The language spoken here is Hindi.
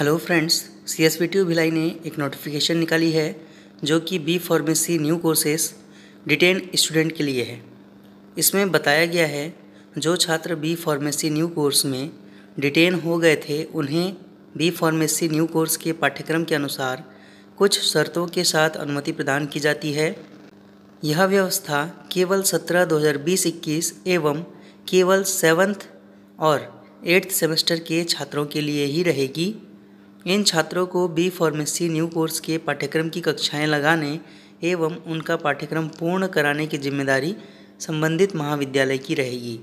hello friends C S T Bhilai ने एक नोटिफिकेशन निकाली है जो कि B pharmacy new courses detain student के लिए है इसमें बताया गया है जो छात्र बी फार्मेसी न्यू कोर्स में डिटेन हो गए थे उन्हें बी फार्मेसी न्यू कोर्स के पाठ्यक्रम के अनुसार कुछ शर्तों के साथ अनुमति प्रदान की जाती है यह व्यवस्था केवल सत्रह दो हज़ार बीस इक्कीस एवं केवल सेवन्थ और एट्थ सेमेस्टर के छात्रों के लिए ही रहेगी इन छात्रों को बी फार्मेसी न्यू कोर्स के पाठ्यक्रम की कक्षाएं लगाने एवं उनका पाठ्यक्रम पूर्ण कराने की जिम्मेदारी संबंधित महाविद्यालय की रहेगी